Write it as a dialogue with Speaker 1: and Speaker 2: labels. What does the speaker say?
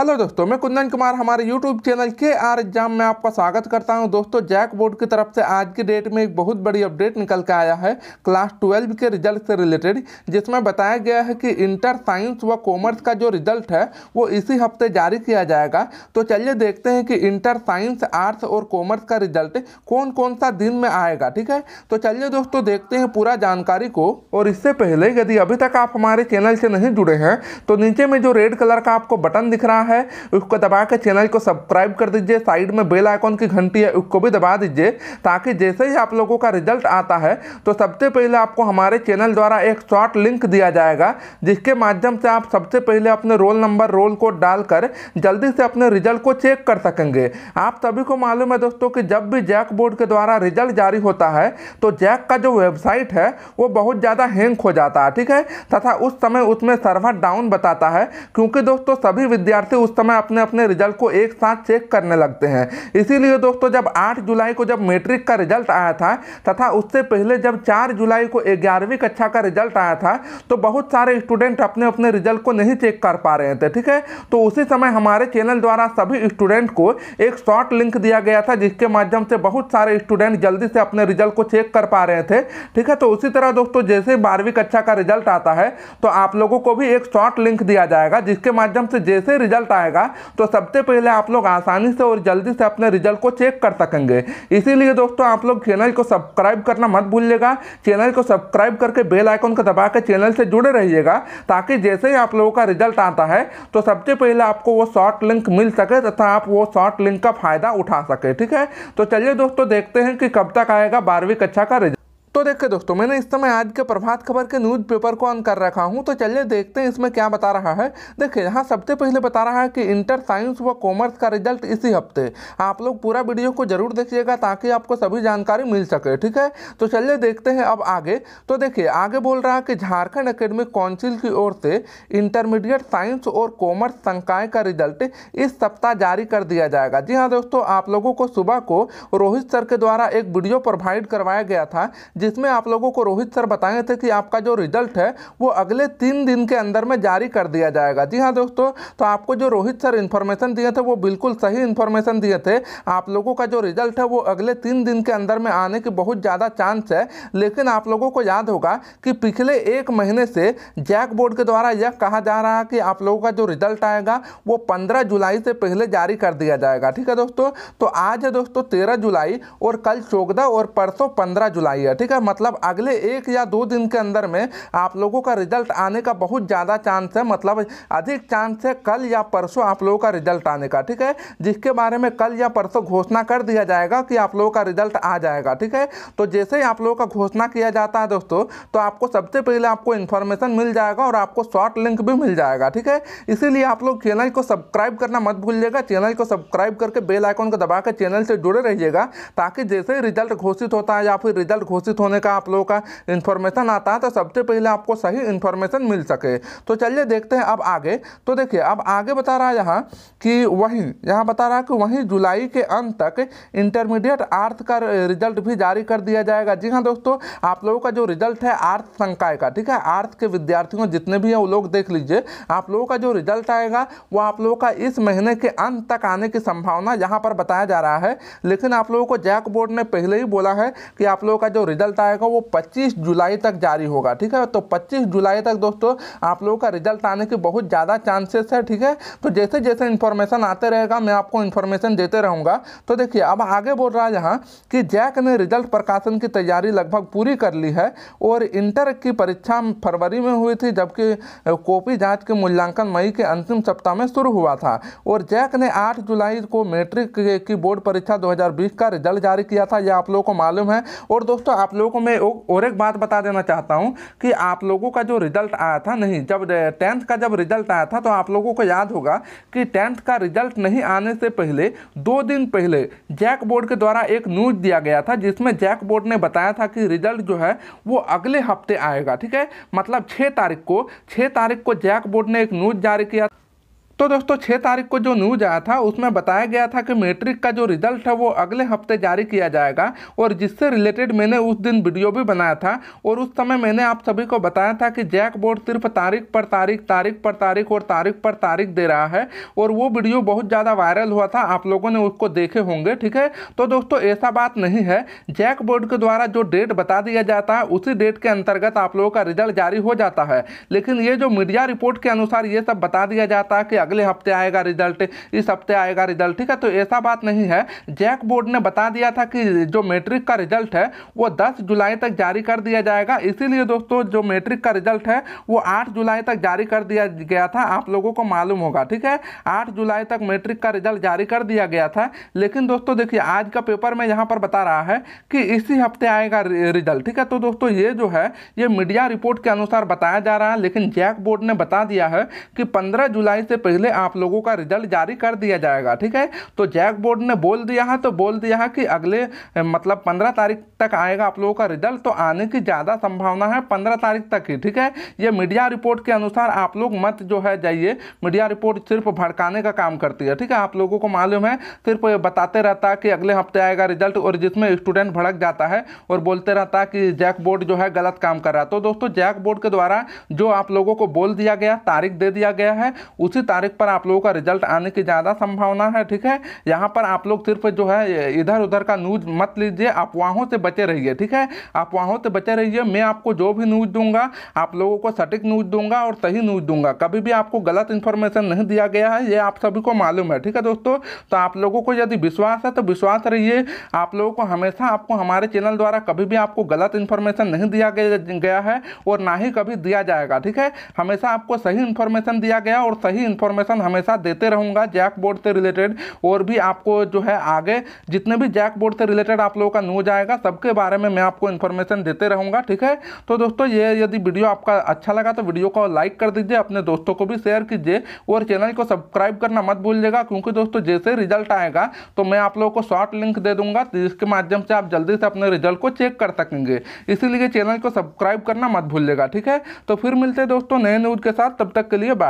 Speaker 1: hello दोस्तों मैं कुंदन कुमार हमारे यूट्यूब चैनल के आर एग्जाम में आपका स्वागत करता हूं दोस्तों जैक बोर्ड की तरफ से आज की डेट में एक बहुत बड़ी अपडेट निकल के आया है क्लास ट्वेल्व के रिजल्ट से रिलेटेड जिसमें बताया गया है कि इंटर साइंस व कॉमर्स का जो रिजल्ट है वो इसी हफ्ते जारी किया जाएगा तो चलिए देखते हैं कि इंटर साइंस आर्ट्स और कॉमर्स का रिजल्ट कौन कौन सा दिन में आएगा ठीक है तो चलिए दोस्तों देखते हैं पूरा जानकारी को और इससे पहले यदि अभी तक आप हमारे चैनल से नहीं जुड़े हैं तो नीचे में जो रेड कलर का आपको बटन दिख रहा है है उसको दबा के चैनल को सब्सक्राइब कर दीजिए साइड में बेल आइकॉन की घंटी है उसको भी दबा दीजिए ताकि जैसे ही आप लोगों का रिजल्ट आता है तो सबसे पहले आपको हमारे चैनल द्वारा एक शॉर्ट लिंक दिया जाएगा जिसके माध्यम से आप सबसे पहले अपने रोल नंबर रोल कोड डालकर जल्दी से अपने रिजल्ट को चेक कर सकेंगे आप सभी को मालूम है दोस्तों कि जब भी जैक बोर्ड के द्वारा रिजल्ट जारी होता है तो जैक का जो वेबसाइट है वो बहुत ज़्यादा हैंग हो जाता है ठीक है तथा उस समय उसमें सर्वर डाउन बताता है क्योंकि दोस्तों सभी विद्यार्थी उस समय अपने अपने रिजल्ट को एक साथ चेक करने लगते हैं इसीलिए दोस्तों जब आठ जुलाई को जब मेट्रिक का रिजल्ट आया था तथा उससे पहले जब चार जुलाई को ग्यारहवीं कक्षा का रिजल्ट आया था तो बहुत सारे स्टूडेंट अपने अपने रिजल्ट को नहीं चेक कर पा रहे थे ठीक है तो उसी समय हमारे चैनल द्वारा सभी स्टूडेंट को एक शॉर्ट लिंक दिया गया था जिसके माध्यम से बहुत सारे स्टूडेंट जल्दी से अपने रिजल्ट को चेक कर पा रहे थे ठीक है तो उसी तरह दोस्तों जैसे बारहवीं कक्षा का रिजल्ट आता है तो आप लोगों को भी एक शॉर्ट लिंक दिया जाएगा जिसके माध्यम से जैसे रिजल्ट रिजल्ट आएगा तो सबसे पहले आप लोग आसानी से और जल्दी से अपने रिजल्ट को चेक कर सकेंगे इसीलिए दोस्तों आप लोग चैनल को सब्सक्राइब करना मत भूलिएगा चैनल को सब्सक्राइब करके बेल आइकन को दबा के चैनल से जुड़े रहिएगा ताकि जैसे ही आप लोगों का रिजल्ट आता है तो सबसे पहले आपको वो शॉर्ट लिंक मिल सके तथा आप वो शॉर्ट लिंक का फ़ायदा उठा सके ठीक है तो चलिए दोस्तों देखते हैं कि कब तक आएगा बारहवीं कक्षा का रिजल्ट तो देखिए दोस्तों मैंने इस समय आज के प्रभात खबर के न्यूज पेपर को ऑन कर रखा हूँ तो चलिए देखते हैं इसमें क्या बता रहा है देखिए यहाँ सबसे पहले बता रहा है कि इंटर साइंस व कॉमर्स का रिजल्ट इसी हफ्ते आप लोग पूरा वीडियो को जरूर देखिएगा ताकि आपको सभी जानकारी मिल सके ठीक है तो चलिए देखते हैं अब आगे तो देखिए आगे बोल रहा है कि झारखंड अकेडमिक काउंसिल की ओर से इंटरमीडिएट साइंस और कॉमर्स संकाय का रिजल्ट इस सप्ताह जारी कर दिया जाएगा जी हाँ दोस्तों आप लोगों को सुबह को रोहित सर के द्वारा एक वीडियो प्रोवाइड करवाया गया था जिस जिसमें आप लोगों को रोहित सर बताए थे कि आपका जो रिजल्ट है वो अगले तीन दिन के अंदर में जारी कर दिया जाएगा जी हाँ दोस्तों तो आपको जो रोहित सर इन्फॉर्मेशन दिए थे वो बिल्कुल सही इन्फॉर्मेशन दिए थे आप लोगों का जो रिजल्ट है वो अगले तीन दिन के अंदर में आने की बहुत ज़्यादा चांस है लेकिन आप लोगों को याद होगा कि पिछले एक महीने से जैक बोर्ड के द्वारा यह कहा जा रहा है कि आप लोगों का जो रिजल्ट आएगा वो पंद्रह जुलाई से पहले जारी कर दिया जाएगा ठीक है दोस्तों तो आज है दोस्तों तेरह जुलाई और कल चौदह और परसों पंद्रह जुलाई है ठीक का मतलब अगले एक या दो दिन के अंदर में आप लोगों का रिजल्ट आने का बहुत ज़्यादा चांस है मतलब अधिक चांस है कल या परसों आप लोगों का रिजल्ट आने का ठीक है जिसके बारे में कल या परसों घोषणा कर दिया जाएगा कि आप लोगों का रिजल्ट आ जाएगा ठीक है तो जैसे ही आप लोगों का घोषणा किया जाता है दोस्तों तो आपको सबसे पहले आपको इन्फॉर्मेशन मिल जाएगा और आपको शॉर्ट लिंक भी मिल जाएगा ठीक है इसीलिए आप लोग चैनल को सब्सक्राइब करना मत भूलिएगा चैनल को सब्सक्राइब करके बेल आइकन को दबाकर चैनल से जुड़े रहिएगा ताकि जैसे ही रिजल्ट घोषित होता है या फिर रिजल्ट घोषित शिक्षित होने का आप लोगों का इन्फॉर्मेशन आता है तो सबसे पहले आपको सही इन्फॉर्मेशन मिल सके तो चलिए देखते हैं अब आगे तो देखिए अब आगे बता रहा है यहाँ कि वहीं यहाँ बता रहा है कि वहीं जुलाई के अंत तक इंटरमीडिएट आर्थ का रिजल्ट भी जारी कर दिया जाएगा जी हाँ दोस्तों आप लोगों का जो रिजल्ट है आर्थ संकाय का ठीक है आर्थ के विद्यार्थियों जितने भी हैं वो लोग देख लीजिए आप लोगों का जो रिजल्ट आएगा वो आप लोगों का इस महीने के अंत तक आने की संभावना यहाँ पर बताया जा रहा है लेकिन आप लोगों को जैक बोर्ड ने पहले ही बोला है कि आप लोगों का जो रिजल्ट रिजल्ट आएगा वो 25 जुलाई तक जारी होगा ठीक है तो 25 जुलाई तक दोस्तों आप लोगों का रिजल्ट आने के बहुत ज़्यादा चांसेस है ठीक है तो जैसे जैसे इन्फॉर्मेशन आते रहेगा मैं आपको इन्फॉर्मेशन देते रहूँगा तो देखिए अब आगे बोल रहा है यहाँ कि जैक ने रिजल्ट प्रकाशन की तैयारी लगभग पूरी कर ली है और इंटर की परीक्षा फरवरी में हुई थी जबकि कॉपी जाँच के मूल्यांकन मई के अंतिम सप्ताह में शुरू हुआ था और जैक ने आठ जुलाई को मैट्रिक की बोर्ड परीक्षा दो का रिजल्ट जारी किया था यह आप लोगों को मालूम है और दोस्तों आप लोगों को मैं और एक बात बता देना चाहता हूँ कि आप लोगों का जो रिजल्ट आया था नहीं जब टेंथ का जब रिजल्ट आया था तो आप लोगों को याद होगा कि टेंथ का रिजल्ट नहीं आने से पहले दो दिन पहले जैक बोर्ड के द्वारा एक न्यूज दिया गया था जिसमें जैक बोर्ड ने बताया था कि रिजल्ट जो है वो अगले हफ्ते आएगा ठीक है मतलब छः तारीख को छः तारीख को जैक बोर्ड ने एक न्यूज जारी किया तो दोस्तों छः तारीख को जो न्यूज आया था उसमें बताया गया था कि मैट्रिक का जो रिजल्ट है वो अगले हफ्ते जारी किया जाएगा और जिससे रिलेटेड मैंने उस दिन वीडियो भी बनाया था और उस समय मैंने आप सभी को बताया था कि जैक बोर्ड सिर्फ तारीख पर तारीख तारीख पर तारीख और तारीख पर तारीख दे रहा है और वो वीडियो बहुत ज़्यादा वायरल हुआ था आप लोगों ने उसको देखे होंगे ठीक है तो दोस्तों ऐसा बात नहीं है जैक बोर्ड के द्वारा जो डेट बता दिया जाता है उसी डेट के अंतर्गत आप लोगों का रिजल्ट जारी हो जाता है लेकिन ये जो मीडिया रिपोर्ट के अनुसार ये सब बता दिया जाता है कि अगले हफ्ते आएगा रिजल्ट इस हफ्ते आएगा रिजल्ट ठीक है तो ऐसा बात नहीं है जैक बोर्ड ने बता दिया था कि जो मेट्रिक का रिजल्ट है वो दस जुलाई तक जारी कर दिया जाएगा इसीलिए दोस्तों जो मेट्रिक का रिजल्ट है वो आठ जुलाई तक जारी कर दिया गया था आप लोगों को मालूम होगा ठीक है आठ जुलाई तक मेट्रिक का रिजल्ट जारी कर दिया गया था लेकिन दोस्तों देखिए आज का पेपर में यहाँ पर बता रहा है कि इसी हफ्ते आएगा रिजल्ट ठीक है तो दोस्तों ये जो है ये मीडिया रिपोर्ट के अनुसार बताया जा रहा है लेकिन जैक बोर्ड ने बता दिया है कि पंद्रह जुलाई से पहले पहले आप लोगों का रिजल्ट जारी कर दिया जाएगा ठीक है तो जैक बोर्ड ने बोल दिया है तो बोल दिया है कि अगले मतलब पंद्रह तारीख तक आएगा आप लोगों का रिजल्ट तो आने की ज़्यादा संभावना है पंद्रह तारीख तक ही ठीक है ये मीडिया रिपोर्ट के अनुसार आप लोग मत जो है जाइए मीडिया रिपोर्ट सिर्फ भड़काने का काम करती है ठीक है आप लोगों को मालूम है सिर्फ ये बताते रहता है कि अगले हफ्ते आएगा रिजल्ट और जिसमें स्टूडेंट भड़क जाता है और बोलते रहता है कि जैक बोर्ड जो है गलत काम कर रहा है तो दोस्तों जैक बोर्ड के द्वारा जो आप लोगों को बोल दिया गया तारीख दे दिया गया है उसी तारीख तारीख पर आप लोगों का रिजल्ट आने की ज़्यादा संभावना है ठीक है यहाँ पर आप लोग सिर्फ जो है इधर उधर का न्यूज मत लीजिए अफवाहों से बचे रहिए ठीक है अफवाहों से बचे रहिए मैं आपको जो भी न्यूज दूंगा आप लोगों को सटीक न्यूज दूंगा और सही न्यूज दूंगा कभी भी आपको गलत इन्फॉर्मेशन नहीं दिया गया है ये आप सभी को मालूम है ठीक है दोस्तों तो आप लोगों को यदि विश्वास है तो विश्वास रहिए आप लोगों को हमेशा आपको हमारे चैनल द्वारा कभी भी आपको गलत इन्फॉर्मेशन नहीं दिया गया है और ना ही कभी दिया जाएगा ठीक है हमेशा आपको सही इन्फॉर्मेशन दिया गया और सही इन्फॉर्मेशन इन्फॉर्मेशन हमेशा देते रहूँगा जैक बोर्ड से रिलेटेड और भी आपको जो है आगे जितने भी जैक बोर्ड से रिलेटेड आप लोगों का न्यूज आएगा सबके बारे में मैं आपको इन्फॉर्मेशन देते रहूँगा ठीक है तो दोस्तों ये यदि वीडियो आपका अच्छा लगा तो वीडियो को लाइक कर दीजिए अपने दोस्तों को भी शेयर कीजिए और चैनल को सब्सक्राइब करना मत भूलिएगा क्योंकि दोस्तों जैसे रिजल्ट आएगा तो मैं आप लोगों को शॉर्ट लिंक दे दूंगा जिसके माध्यम से आप जल्दी से अपने रिजल्ट को चेक कर सकेंगे इसीलिए चैनल को सब्सक्राइब करना मत भूलिएगा ठीक है तो फिर मिलते हैं दोस्तों नए न्यूज़ के साथ तब तक के लिए बाय